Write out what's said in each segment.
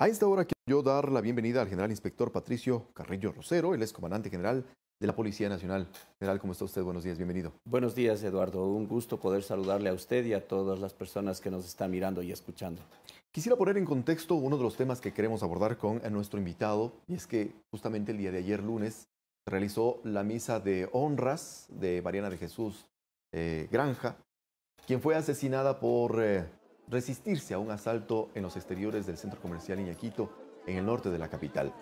A esta hora quiero dar la bienvenida al general inspector Patricio Carrillo Rosero, el comandante general de la Policía Nacional. General, ¿cómo está usted? Buenos días, bienvenido. Buenos días, Eduardo. Un gusto poder saludarle a usted y a todas las personas que nos están mirando y escuchando. Quisiera poner en contexto uno de los temas que queremos abordar con eh, nuestro invitado, y es que justamente el día de ayer, lunes, realizó la misa de honras de Mariana de Jesús eh, Granja, quien fue asesinada por eh, resistirse a un asalto en los exteriores del centro comercial Iñaquito, en el norte de la capital.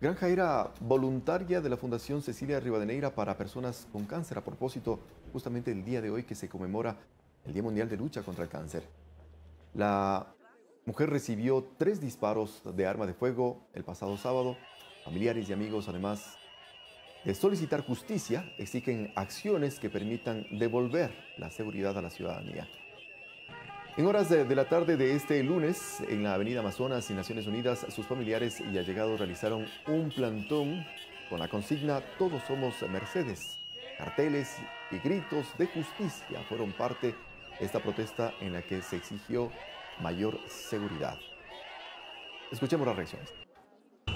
Granja era voluntaria de la Fundación Cecilia Rivadeneira para personas con cáncer a propósito justamente el día de hoy que se conmemora el Día Mundial de Lucha contra el Cáncer. La mujer recibió tres disparos de arma de fuego el pasado sábado. Familiares y amigos, además de solicitar justicia, exigen acciones que permitan devolver la seguridad a la ciudadanía. En horas de, la tarde de este lunes, en la Avenida Amazonas y Naciones Unidas, sus familiares y allegados realizaron un plantón con la consigna Todos somos Mercedes. Carteles y gritos de justicia fueron parte de esta protesta en la que se exigió mayor seguridad. Escuchemos las reacciones.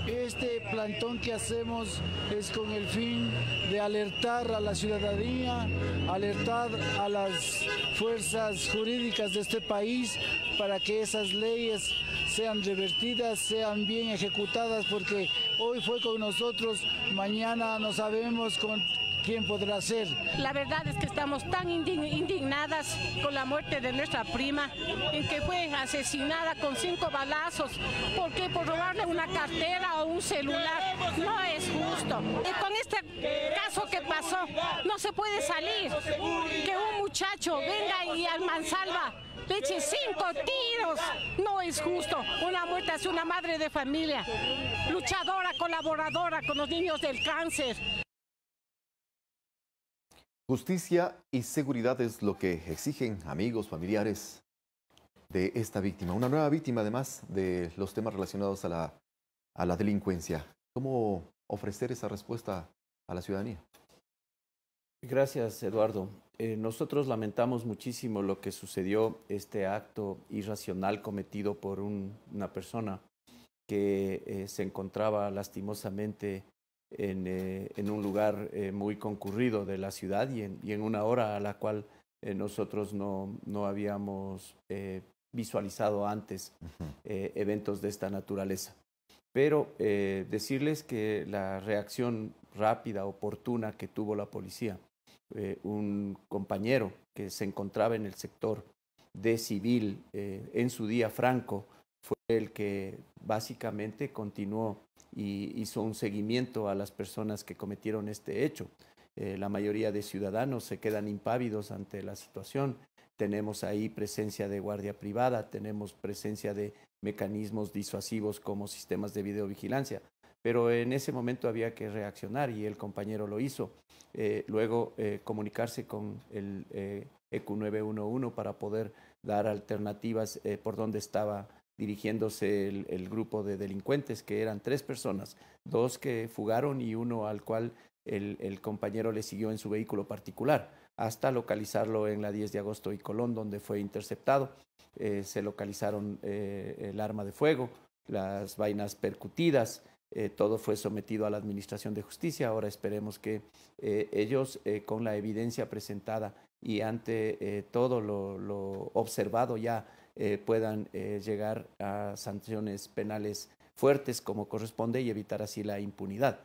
Este plantón que hacemos es con el fin de alertar a la ciudadanía, alertar a las fuerzas jurídicas de este país para que esas leyes sean revertidas, sean bien ejecutadas, porque hoy fue con nosotros, mañana no sabemos con quién podrá ser. La verdad es que estamos tan indignadas con la muerte de nuestra prima, en que fue asesinada con cinco balazos, porque por robarle una cartera o un celular no es justo. Y con este caso que pasó, no se puede salir que un muchacho venga y al mansalva le eche cinco tiros. No es justo. Una muerte hacia una madre de familia, luchadora, colaboradora con los niños del cáncer. Justicia y seguridad es lo que exigen amigos, familiares de esta víctima. Una nueva víctima, además de los temas relacionados a la, a la delincuencia. ¿Cómo ofrecer esa respuesta a la ciudadanía? Gracias, Eduardo. Eh, nosotros lamentamos muchísimo lo que sucedió, este acto irracional cometido por una persona que eh, se encontraba lastimosamente eh, en, un lugar eh, muy concurrido de la ciudad y en, una hora a la cual eh, nosotros no, no habíamos visualizado antes eventos de esta naturaleza. Pero decirles que la reacción rápida, oportuna que tuvo la policía, un compañero que se encontraba en el sector de civil en su día franco, el que básicamente continuó y hizo un seguimiento a las personas que cometieron este hecho. Eh, la mayoría de ciudadanos se quedan impávidos ante la situación. Tenemos ahí presencia de guardia privada, tenemos presencia de mecanismos disuasivos como sistemas de videovigilancia. Pero en ese momento había que reaccionar y el compañero lo hizo. Eh, luego eh, comunicarse con el EQ911 e para poder dar alternativas por donde estaba dirigiéndose el, grupo de delincuentes, que eran tres personas, dos que fugaron y uno al cual el, compañero le siguió en su vehículo particular, hasta localizarlo en la 10 de agosto y Colón, donde fue interceptado. Eh, se localizaron eh, el arma de fuego, las vainas percutidas, eh, todo fue sometido a la Administración de Justicia. Ahora esperemos que ellos, con la evidencia presentada y ante todo lo observado ya eh, puedan eh, llegar a sanciones penales fuertes como corresponde y evitar así la impunidad.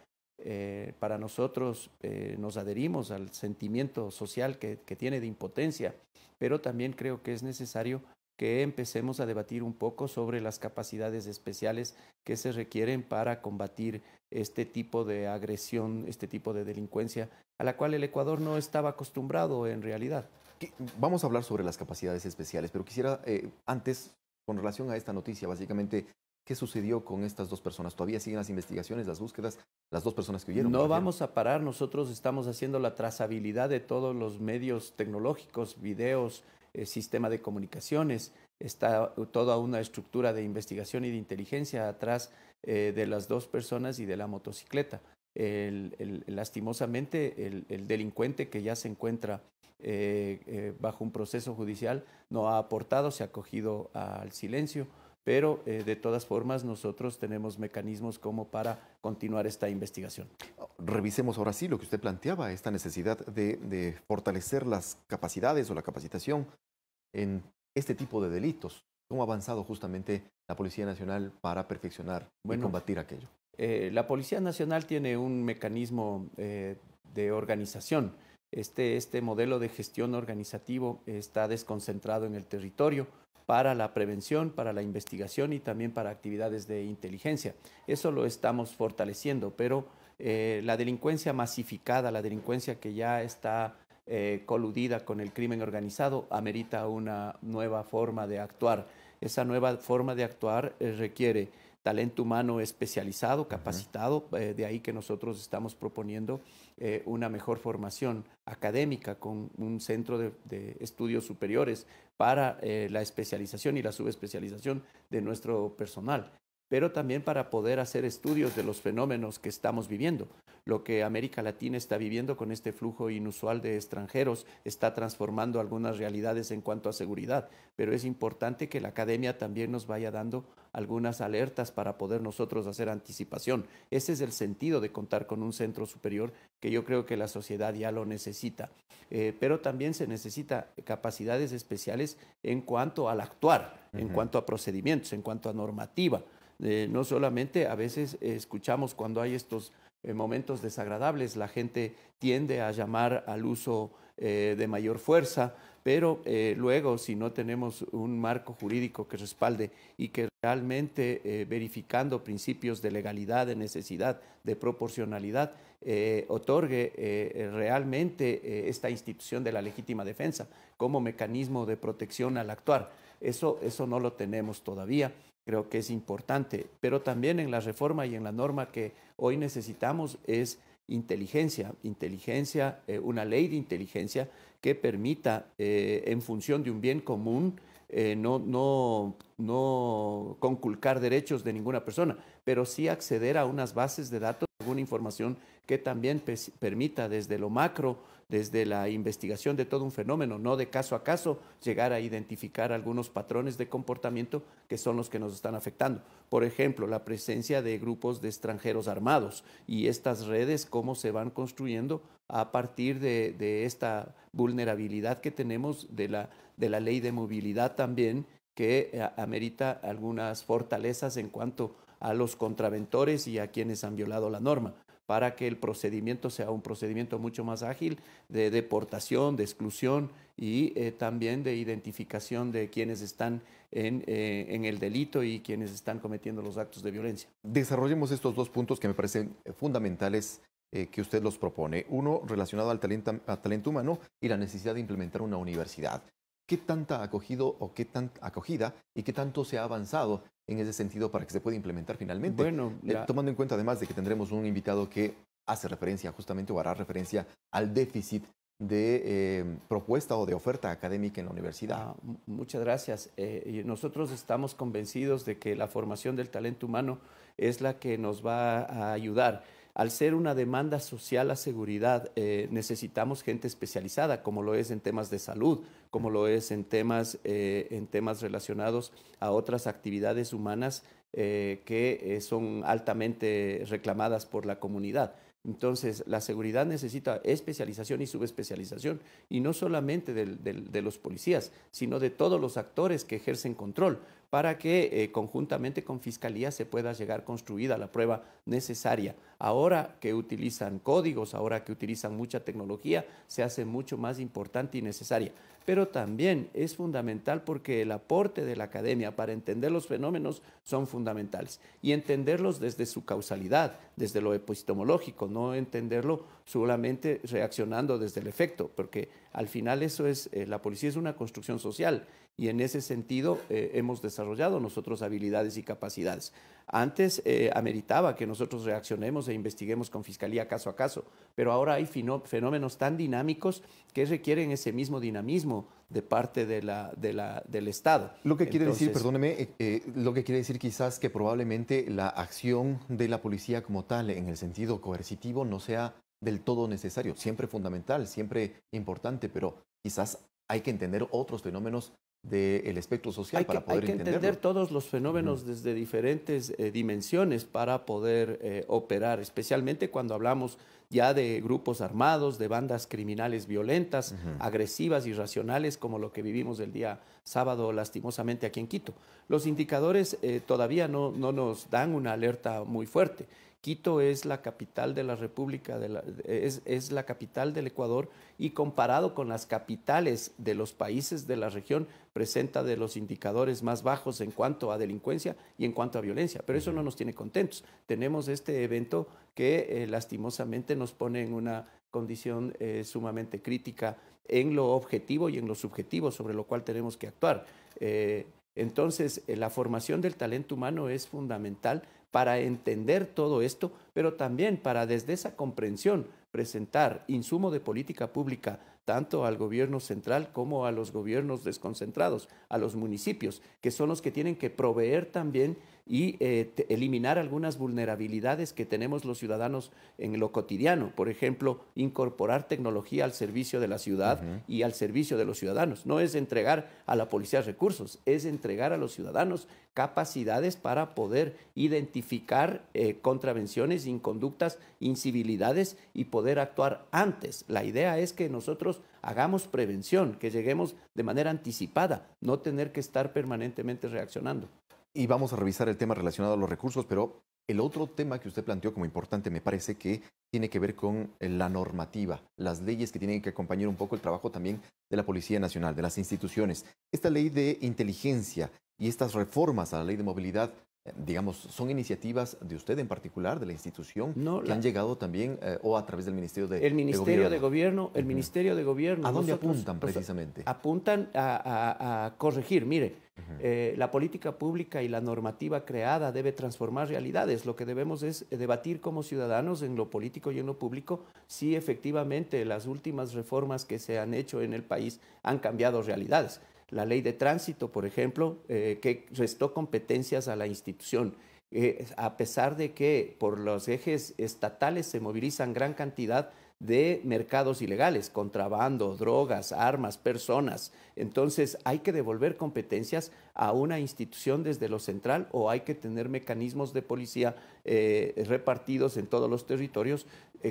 Eh, para nosotros nos adherimos al sentimiento social que tiene de impotencia, pero también creo que es necesario que empecemos a debatir un poco sobre las capacidades especiales que se requieren para combatir este tipo de agresión, este tipo de delincuencia, a la cual el Ecuador no estaba acostumbrado en realidad. Vamos a hablar sobre las capacidades especiales, pero quisiera eh, antes, con relación a esta noticia, básicamente, ¿qué sucedió con estas dos personas? ¿Todavía siguen las investigaciones, las búsquedas, las dos personas que huyeron? No vamos a parar, nosotros estamos haciendo la trazabilidad de todos los medios tecnológicos, videos, eh, sistema de comunicaciones, está toda una estructura de investigación y de inteligencia atrás eh, de las dos personas y de la motocicleta. lastimosamente, el delincuente que ya se encuentra eh, eh, bajo un proceso judicial no ha aportado, se ha acogido al silencio, pero eh, de todas formas nosotros tenemos mecanismos como para continuar esta investigación. Revisemos ahora sí lo que usted planteaba, esta necesidad de, fortalecer las capacidades o la capacitación en este tipo de delitos. ¿Cómo ha avanzado justamente la Policía Nacional para perfeccionar y combatir aquello? la Policía Nacional tiene un mecanismo de organización este, este, modelo de gestión organizativo está desconcentrado en el territorio para la prevención, para la investigación y también para actividades de inteligencia. Eso lo estamos fortaleciendo, pero eh, la delincuencia masificada, la delincuencia que ya está eh, coludida con el crimen organizado, amerita una nueva forma de actuar. Esa nueva forma de actuar eh, requiere talento humano especializado, capacitado, eh, de ahí que nosotros estamos proponiendo eh, una mejor formación académica con un centro de, estudios superiores para eh, la especialización y la subespecialización de nuestro personal, pero también para poder hacer estudios de los fenómenos que estamos viviendo lo que América Latina está viviendo con este flujo inusual de extranjeros, está transformando algunas realidades en cuanto a seguridad, pero es importante que la academia también nos vaya dando algunas alertas para poder nosotros hacer anticipación. Ese es el sentido de contar con un centro superior que yo creo que la sociedad ya lo necesita. Eh, pero también se necesita capacidades especiales en cuanto al actuar, en cuanto a procedimientos, en cuanto a normativa. Eh, no solamente a veces escuchamos cuando hay estos en momentos desagradables, la gente tiende a llamar al uso eh, de mayor fuerza, pero eh, luego si no tenemos un marco jurídico que respalde y que realmente eh, verificando principios de legalidad, de necesidad, de proporcionalidad, otorgue realmente esta institución de la legítima defensa como mecanismo de protección al actuar. Eso, eso no lo tenemos todavía creo que es importante, pero también en la reforma y en la norma que hoy necesitamos es inteligencia, inteligencia, eh, una ley de inteligencia que permita, eh, en función de un bien común, eh, no conculcar derechos de ninguna persona, pero sí acceder a unas bases de datos, alguna información que también permita desde lo macro desde la investigación de todo un fenómeno, no de caso a caso, llegar a identificar algunos patrones de comportamiento que son los que nos están afectando. Por ejemplo, la presencia de grupos de extranjeros armados y estas redes, cómo se van construyendo a partir de, esta vulnerabilidad que tenemos de la, de la ley de movilidad también, que eh, amerita algunas fortalezas en cuanto a los contraventores y a quienes han violado la norma para que el procedimiento sea un procedimiento mucho más ágil de deportación, de exclusión y eh, también de identificación de quienes están eh, en, el delito y quienes están cometiendo los actos de violencia. Desarrollemos estos dos puntos que me parecen eh, fundamentales que usted los propone. Uno relacionado al al talento humano y la necesidad de implementar una universidad qué tanta acogido o qué tan acogida y qué tanto se ha avanzado en ese sentido para que se pueda implementar finalmente. Bueno, eh, tomando en cuenta además de que tendremos un invitado que hace referencia justamente o hará referencia al déficit de eh, propuesta o de oferta académica en la universidad. Ah, muchas gracias. Eh, nosotros estamos convencidos de que la formación del talento humano es la que nos va a ayudar al ser una demanda social a seguridad, eh, necesitamos gente especializada, como lo es en temas de salud, como lo es en temas, eh, en temas relacionados a otras actividades humanas eh, que son altamente reclamadas por la comunidad. Entonces, la seguridad necesita especialización y subespecialización, y no solamente de los policías, sino de todos los actores que ejercen control, para que eh, conjuntamente con Fiscalía se pueda llegar construida la prueba necesaria. Ahora que utilizan códigos, ahora que utilizan mucha tecnología, se hace mucho más importante y necesaria. Pero también es fundamental porque el aporte de la academia para entender los fenómenos son fundamentales y entenderlos desde su causalidad, desde lo epistemológico, no entenderlo solamente reaccionando desde el efecto, porque al final eso es, eh, la policía es una construcción social y en ese sentido eh, hemos desarrollado nosotros habilidades y capacidades. Antes eh, ameritaba que nosotros reaccionemos e investiguemos con fiscalía caso a caso, pero ahora hay fenómenos tan dinámicos que requieren ese mismo dinamismo de parte de la, de la, del Estado. Lo que quiere decir, perdóneme, lo que quiere decir quizás que probablemente la acción de la policía como tal en el sentido coercitivo no sea del todo necesario, siempre fundamental, siempre importante, pero quizás hay que entender otros fenómenos del espectro social para poder Hay que entender todos los fenómenos desde diferentes eh, dimensiones para poder eh, operar, especialmente cuando hablamos ya de grupos armados, de bandas criminales violentas, agresivas, irracionales, como lo que vivimos el día sábado lastimosamente aquí en Quito. Los indicadores eh, todavía no nos dan una alerta muy fuerte Quito es la capital de la República, de es, la capital del Ecuador y comparado con las capitales de los países de la región presenta de los indicadores más bajos en cuanto a delincuencia y en cuanto a violencia. Pero eso no nos tiene contentos. Tenemos este evento que eh, lastimosamente nos pone en una condición eh, sumamente crítica en lo objetivo y en lo subjetivo sobre lo cual tenemos que actuar. Eh, entonces, la formación del talento humano es fundamental para entender todo esto, pero también para desde esa comprensión presentar insumo de política pública tanto al gobierno central como a los gobiernos desconcentrados, a los municipios, que son los que tienen que proveer también y eh, eliminar algunas vulnerabilidades que tenemos los ciudadanos en lo cotidiano. Por ejemplo, incorporar tecnología al servicio de la ciudad y al servicio de los ciudadanos. No es entregar a la policía recursos, es entregar a los ciudadanos capacidades para poder identificar eh, contravenciones, inconductas, incivilidades y poder actuar antes. La idea es que nosotros hagamos prevención, que lleguemos de manera anticipada, no tener que estar permanentemente reaccionando y vamos a revisar el tema relacionado a los recursos, pero el otro tema que usted planteó como importante me parece que tiene que ver con eh, la normativa, las leyes que tienen que acompañar un poco el trabajo también de la Policía Nacional, de las instituciones. Esta ley de inteligencia y estas reformas a la ley de movilidad digamos, son iniciativas de usted en particular, de la institución, que han llegado también eh, o a través del Ministerio de El Ministerio de Gobierno, el Ministerio de Gobierno. ¿A dónde apuntan pues, precisamente? Apuntan a, corregir. Mire, eh, la política pública y la normativa creada debe transformar realidades. Lo que debemos es debatir como ciudadanos en lo político y en lo público si efectivamente las últimas reformas que se han hecho en el país han cambiado realidades la ley de tránsito, por ejemplo, eh, que restó competencias a la institución. Eh, a pesar de que por los ejes estatales se movilizan gran cantidad de mercados ilegales, contrabando, drogas, armas, personas. Entonces, ¿hay que devolver competencias a una institución desde lo central o hay que tener mecanismos de policía eh, repartidos en todos los territorios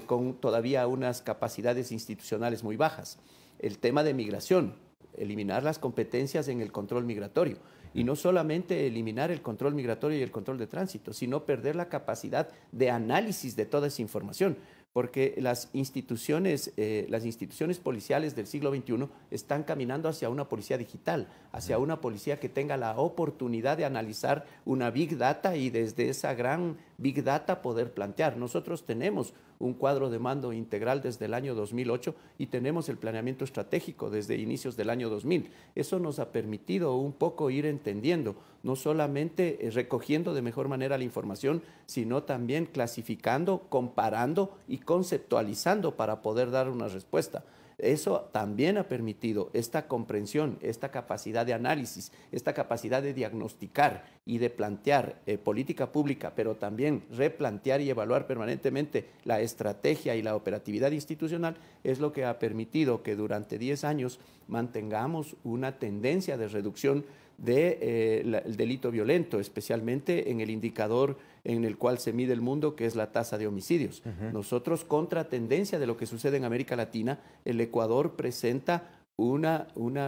con todavía unas capacidades institucionales muy bajas? El tema de migración eliminar las competencias en el control migratorio. Y no solamente eliminar el control migratorio y el control de tránsito, sino perder la capacidad de análisis de toda esa información porque las instituciones, eh, las instituciones policiales del siglo XXI están caminando hacia una policía digital, hacia una policía que tenga la oportunidad de analizar una big data y desde esa gran Big Data poder plantear. Nosotros tenemos un cuadro de mando integral desde el año 2008 y tenemos el planeamiento estratégico desde inicios del año 2000. Eso nos ha permitido un poco ir entendiendo, no solamente eh, recogiendo de mejor manera la información, sino también clasificando, comparando y conceptualizando para poder dar una respuesta. Eso también ha permitido esta comprensión, esta capacidad de análisis, esta capacidad de diagnosticar y de plantear eh, política pública, pero también replantear y evaluar permanentemente la estrategia y la operatividad institucional, es lo que ha permitido que durante 10 años mantengamos una tendencia de reducción del eh, delito violento, especialmente en el indicador en el cual se mide el mundo, que es la tasa de homicidios. Nosotros, contra tendencia de lo que sucede en América Latina, el Ecuador presenta una,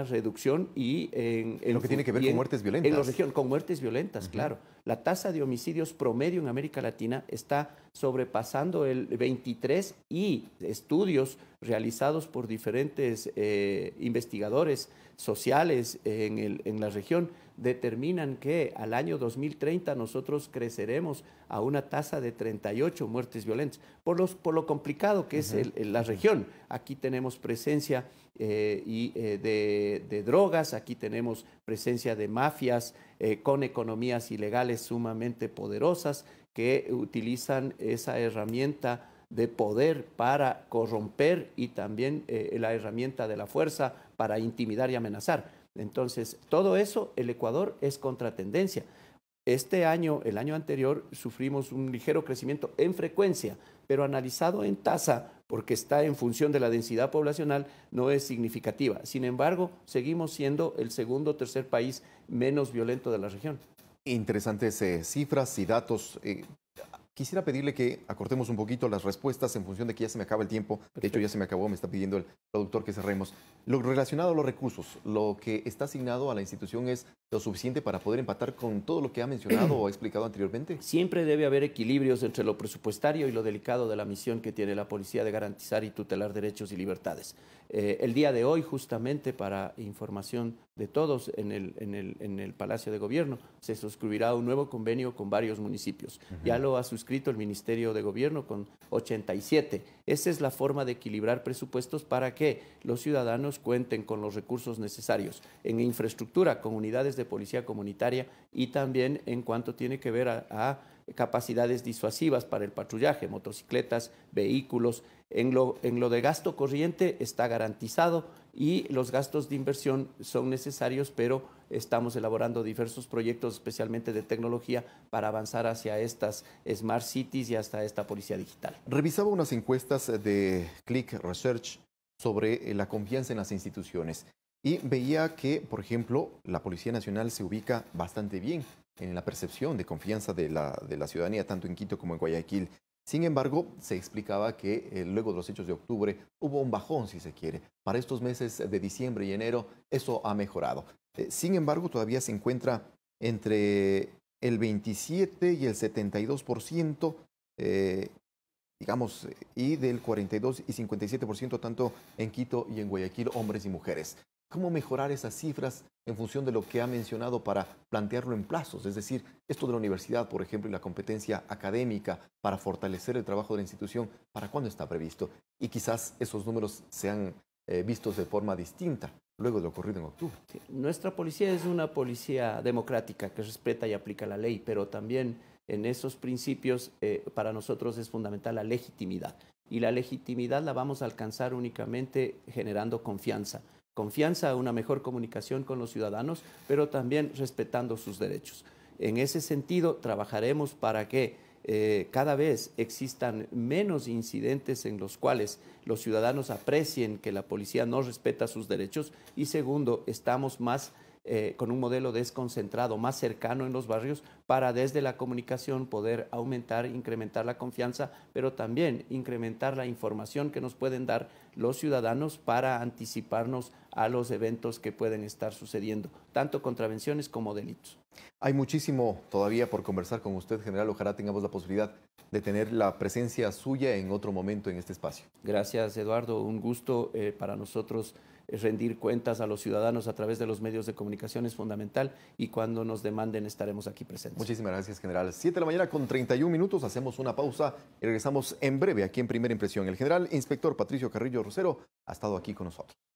reducción y en, lo que tiene que ver con muertes violentas. En la región, con muertes violentas, claro la tasa de homicidios promedio en América Latina está sobrepasando el 23 y estudios realizados por diferentes eh, investigadores sociales en, la región determinan que al año 2030 nosotros creceremos a una tasa de 38 muertes violentas, por, los, por lo complicado que es la región. Aquí tenemos presencia eh, eh, de, de, drogas, aquí tenemos presencia de mafias eh, con economías ilegales sumamente poderosas que utilizan esa herramienta de poder para corromper y también eh, la herramienta de la fuerza para intimidar y amenazar. Entonces, todo eso, el Ecuador es contratendencia. Este año, el año anterior, sufrimos un ligero crecimiento en frecuencia, pero analizado en tasa, porque está en función de la densidad poblacional, no es significativa. Sin embargo, seguimos siendo el segundo o tercer país menos violento de la región. Interesantes eh, cifras y datos. Eh, Quisiera pedirle que acortemos un poquito las respuestas en función de que ya se me acaba el tiempo. De hecho, ya se me acabó, me está pidiendo el productor que cerremos. Lo relacionado a los recursos, lo que está asignado a la institución es lo suficiente para poder empatar con todo lo que ha mencionado o explicado anteriormente. Siempre debe haber equilibrios entre lo presupuestario y lo delicado de la misión que tiene la policía de garantizar y tutelar derechos y libertades. Eh, el día de hoy, justamente para información de todos en el, el, en el Palacio de Gobierno, se suscribirá un nuevo convenio con varios municipios. Ya lo ha escrito el Ministerio de Gobierno con 87. Esa es la forma de equilibrar presupuestos para que los ciudadanos cuenten con los recursos necesarios en infraestructura, con unidades de policía comunitaria y también en cuanto tiene que ver a capacidades disuasivas para el patrullaje, motocicletas, vehículos, en lo, de gasto corriente está garantizado y los gastos de inversión son necesarios, pero estamos elaborando diversos proyectos, especialmente de tecnología, para avanzar hacia estas smart cities y hasta esta policía digital. Revisaba unas encuestas de Click Research sobre eh, la confianza en las instituciones y veía que, por ejemplo, la Policía Nacional se ubica bastante bien en la percepción de confianza de la ciudadanía, tanto en Quito como en Guayaquil. Sin embargo, se explicaba que eh, luego de los hechos de octubre hubo un bajón, si se quiere. Para estos meses de diciembre y enero, eso ha mejorado. Eh, sin embargo, todavía se encuentra entre el 27 y el 72%, ciento, eh, digamos, y del 42 y 57%, tanto en Quito y en Guayaquil, hombres y mujeres. ¿Cómo mejorar esas cifras en función de lo que ha mencionado para plantearlo en plazos? Es decir, esto de la universidad, por ejemplo, y la competencia académica para fortalecer el trabajo de la institución, ¿para cuándo está previsto? Y quizás esos números sean eh, vistos de forma distinta luego de lo ocurrido en octubre. Nuestra policía es una policía democrática que respeta y aplica la ley, pero también en esos principios eh, para nosotros es fundamental la legitimidad. Y la legitimidad la vamos a alcanzar únicamente generando confianza confianza, una mejor comunicación con los ciudadanos, pero también respetando sus derechos. En ese sentido, trabajaremos para que eh, cada vez existan menos incidentes en los cuales los ciudadanos aprecien que la policía no respeta sus derechos y segundo, estamos más eh, con un modelo desconcentrado, más cercano en los barrios, para desde la comunicación poder aumentar, incrementar la confianza, pero también incrementar la información que nos pueden dar los ciudadanos para anticiparnos a los eventos que pueden estar sucediendo, tanto contravenciones como delitos. Hay muchísimo todavía por conversar con usted, general. Ojalá tengamos la posibilidad de tener la presencia suya en otro momento en este espacio. Gracias, Eduardo. Un gusto eh, para nosotros eh, rendir cuentas a los ciudadanos a través de los medios de comunicación es fundamental y cuando nos demanden estaremos aquí presentes. Muchísimas gracias, general. Siete de la mañana con 31 minutos, hacemos una pausa y regresamos en breve aquí en Primera Impresión. El general inspector Patricio Carrillo Rosero ha estado aquí con nosotros.